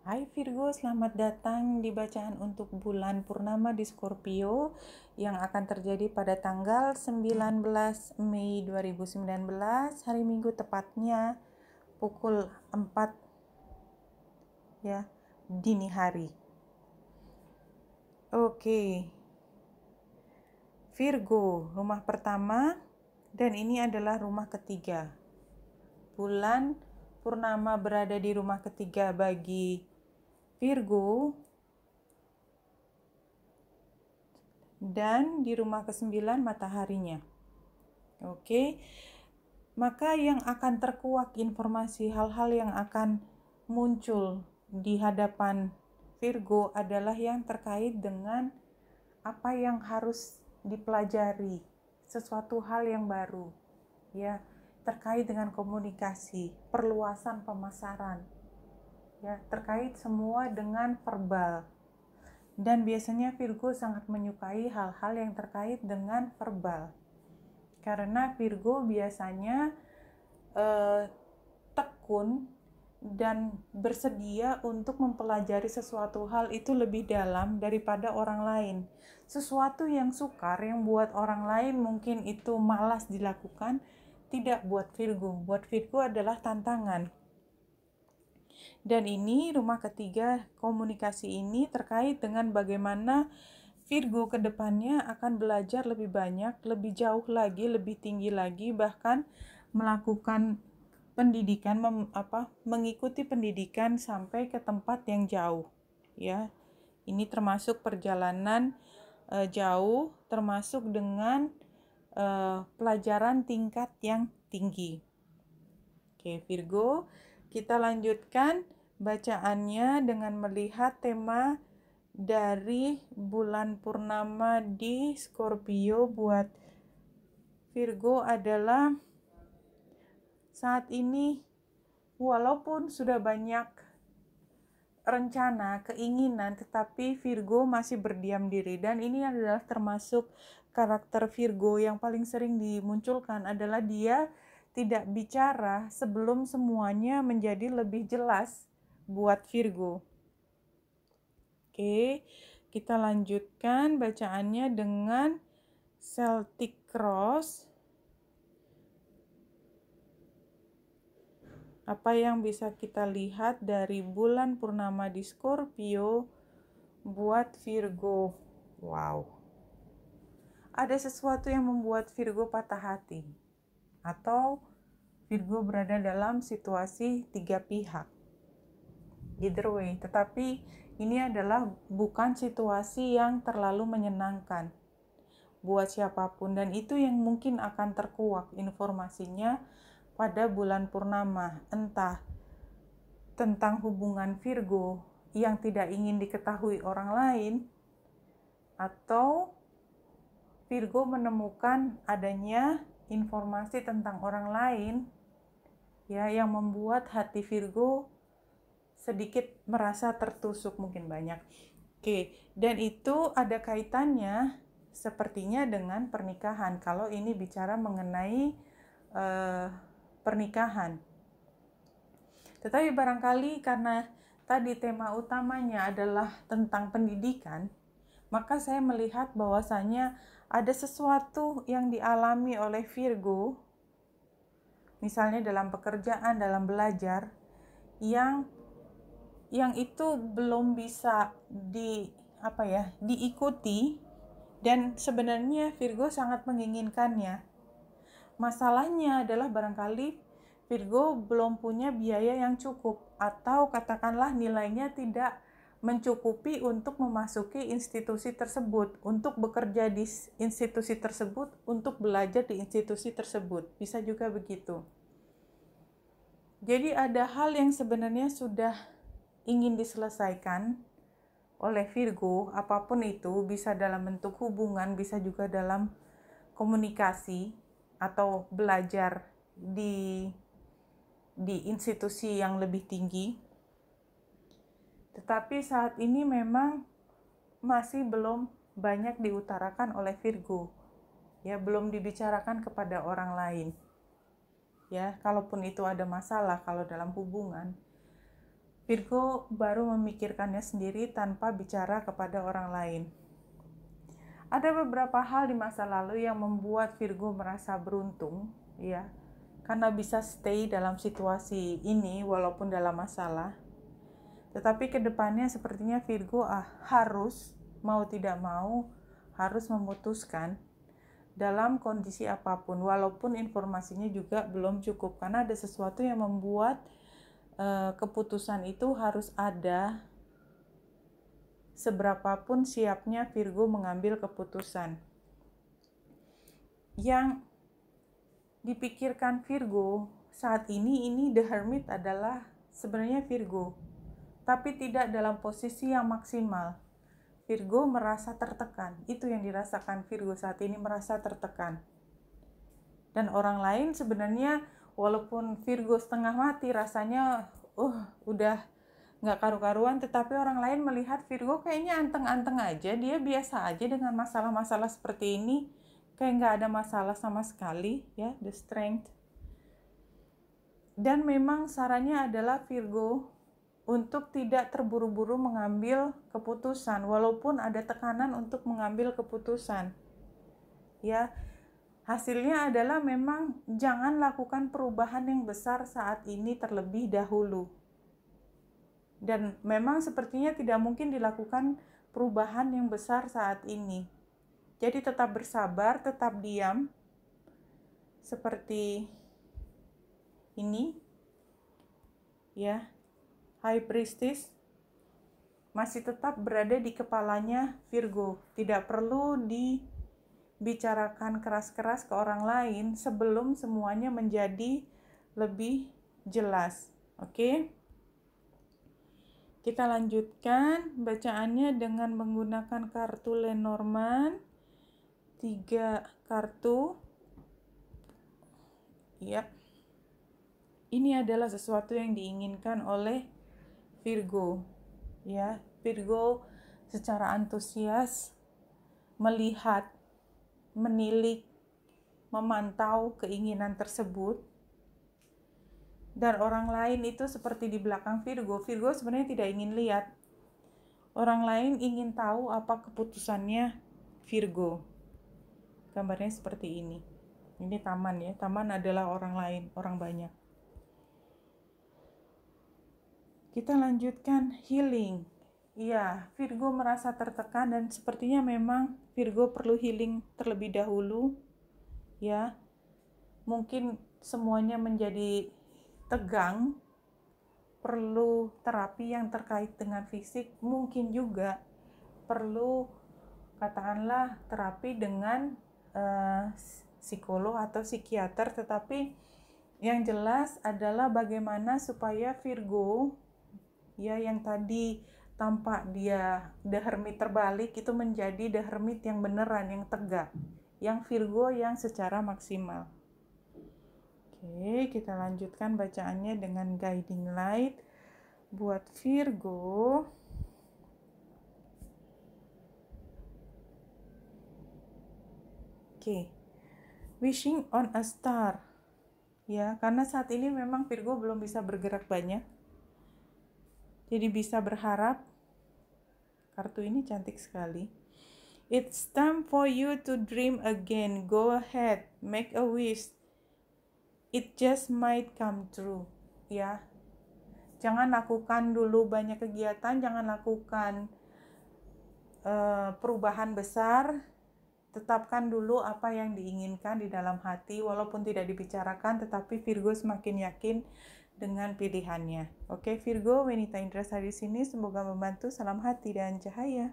Hai Virgo, selamat datang di bacaan untuk bulan purnama di Scorpio yang akan terjadi pada tanggal 19 Mei 2019, hari Minggu tepatnya pukul 4 ya, dini hari. Oke. Virgo, rumah pertama dan ini adalah rumah ketiga. Bulan purnama berada di rumah ketiga bagi Virgo dan di rumah ke-9 mataharinya. Oke. Maka yang akan terkuak informasi hal-hal yang akan muncul di hadapan Virgo adalah yang terkait dengan apa yang harus dipelajari, sesuatu hal yang baru. Ya, terkait dengan komunikasi, perluasan pemasaran, ya terkait semua dengan verbal. Dan biasanya Virgo sangat menyukai hal-hal yang terkait dengan verbal. Karena Virgo biasanya eh, tekun dan bersedia untuk mempelajari sesuatu hal itu lebih dalam daripada orang lain. Sesuatu yang sukar yang buat orang lain mungkin itu malas dilakukan, tidak buat Virgo. Buat Virgo adalah tantangan dan ini rumah ketiga komunikasi ini terkait dengan bagaimana Virgo kedepannya akan belajar lebih banyak, lebih jauh lagi, lebih tinggi lagi, bahkan melakukan pendidikan mem, apa mengikuti pendidikan sampai ke tempat yang jauh ya ini termasuk perjalanan e, jauh termasuk dengan e, pelajaran tingkat yang tinggi oke Virgo kita lanjutkan bacaannya dengan melihat tema dari bulan purnama di Scorpio buat Virgo adalah saat ini walaupun sudah banyak rencana, keinginan, tetapi Virgo masih berdiam diri dan ini adalah termasuk karakter Virgo yang paling sering dimunculkan adalah dia tidak bicara sebelum semuanya menjadi lebih jelas buat Virgo. Oke, kita lanjutkan bacaannya dengan Celtic Cross. Apa yang bisa kita lihat dari bulan purnama di Scorpio buat Virgo? Wow. Ada sesuatu yang membuat Virgo patah hati atau Virgo berada dalam situasi tiga pihak. Either way, tetapi ini adalah bukan situasi yang terlalu menyenangkan buat siapapun dan itu yang mungkin akan terkuak informasinya pada bulan purnama. Entah tentang hubungan Virgo yang tidak ingin diketahui orang lain atau Virgo menemukan adanya informasi tentang orang lain ya yang membuat hati Virgo sedikit merasa tertusuk mungkin banyak. Oke, dan itu ada kaitannya sepertinya dengan pernikahan. Kalau ini bicara mengenai eh, pernikahan. Tetapi barangkali karena tadi tema utamanya adalah tentang pendidikan, maka saya melihat bahwasanya ada sesuatu yang dialami oleh Virgo, misalnya dalam pekerjaan, dalam belajar, yang yang itu belum bisa di apa ya diikuti dan sebenarnya Virgo sangat menginginkannya. Masalahnya adalah barangkali Virgo belum punya biaya yang cukup atau katakanlah nilainya tidak mencukupi untuk memasuki institusi tersebut, untuk bekerja di institusi tersebut, untuk belajar di institusi tersebut. Bisa juga begitu. Jadi ada hal yang sebenarnya sudah ingin diselesaikan oleh Virgo, apapun itu, bisa dalam bentuk hubungan, bisa juga dalam komunikasi atau belajar di di institusi yang lebih tinggi tetapi saat ini memang masih belum banyak diutarakan oleh Virgo. Ya, belum dibicarakan kepada orang lain. Ya, kalaupun itu ada masalah kalau dalam hubungan, Virgo baru memikirkannya sendiri tanpa bicara kepada orang lain. Ada beberapa hal di masa lalu yang membuat Virgo merasa beruntung, ya, karena bisa stay dalam situasi ini walaupun dalam masalah tetapi kedepannya sepertinya Virgo ah, harus mau tidak mau harus memutuskan dalam kondisi apapun, walaupun informasinya juga belum cukup karena ada sesuatu yang membuat uh, keputusan itu harus ada seberapapun siapnya Virgo mengambil keputusan. Yang dipikirkan Virgo saat ini ini The Hermit adalah sebenarnya Virgo tapi tidak dalam posisi yang maksimal. Virgo merasa tertekan. Itu yang dirasakan Virgo saat ini merasa tertekan. Dan orang lain sebenarnya walaupun Virgo setengah mati rasanya uh udah nggak karu-karuan tetapi orang lain melihat Virgo kayaknya anteng-anteng aja dia biasa aja dengan masalah-masalah seperti ini kayak nggak ada masalah sama sekali ya the strength dan memang sarannya adalah Virgo untuk tidak terburu-buru mengambil keputusan walaupun ada tekanan untuk mengambil keputusan. Ya, hasilnya adalah memang jangan lakukan perubahan yang besar saat ini terlebih dahulu. Dan memang sepertinya tidak mungkin dilakukan perubahan yang besar saat ini. Jadi tetap bersabar, tetap diam. Seperti ini. Ya, High Priestess masih tetap berada di kepalanya Virgo. Tidak perlu dibicarakan keras-keras ke orang lain sebelum semuanya menjadi lebih jelas. Oke. Kita lanjutkan bacaannya dengan menggunakan kartu Lenormand. Tiga kartu. Yap. Ini adalah sesuatu yang diinginkan oleh Virgo ya Virgo secara antusias melihat menilik memantau keinginan tersebut dan orang lain itu seperti di belakang Virgo Virgo sebenarnya tidak ingin lihat orang lain ingin tahu apa keputusannya Virgo gambarnya seperti ini ini taman ya taman adalah orang lain orang banyak Kita lanjutkan healing. Iya, Virgo merasa tertekan dan sepertinya memang Virgo perlu healing terlebih dahulu. Ya. Mungkin semuanya menjadi tegang, perlu terapi yang terkait dengan fisik, mungkin juga perlu katakanlah terapi dengan uh, psikolog atau psikiater, tetapi yang jelas adalah bagaimana supaya Virgo ya yang tadi tampak dia the hermit terbalik itu menjadi the hermit yang beneran yang tegak yang Virgo yang secara maksimal Oke kita lanjutkan bacaannya dengan guiding light buat Virgo Oke wishing on a star ya karena saat ini memang Virgo belum bisa bergerak banyak jadi bisa berharap kartu ini cantik sekali it's time for you to dream again go ahead make a wish it just might come true ya jangan lakukan dulu banyak kegiatan jangan lakukan uh, perubahan besar tetapkan dulu apa yang diinginkan di dalam hati walaupun tidak dibicarakan tetapi Virgo semakin yakin dengan pilihannya. Oke Virgo, wanita Indra hari sini semoga membantu. Salam hati dan cahaya.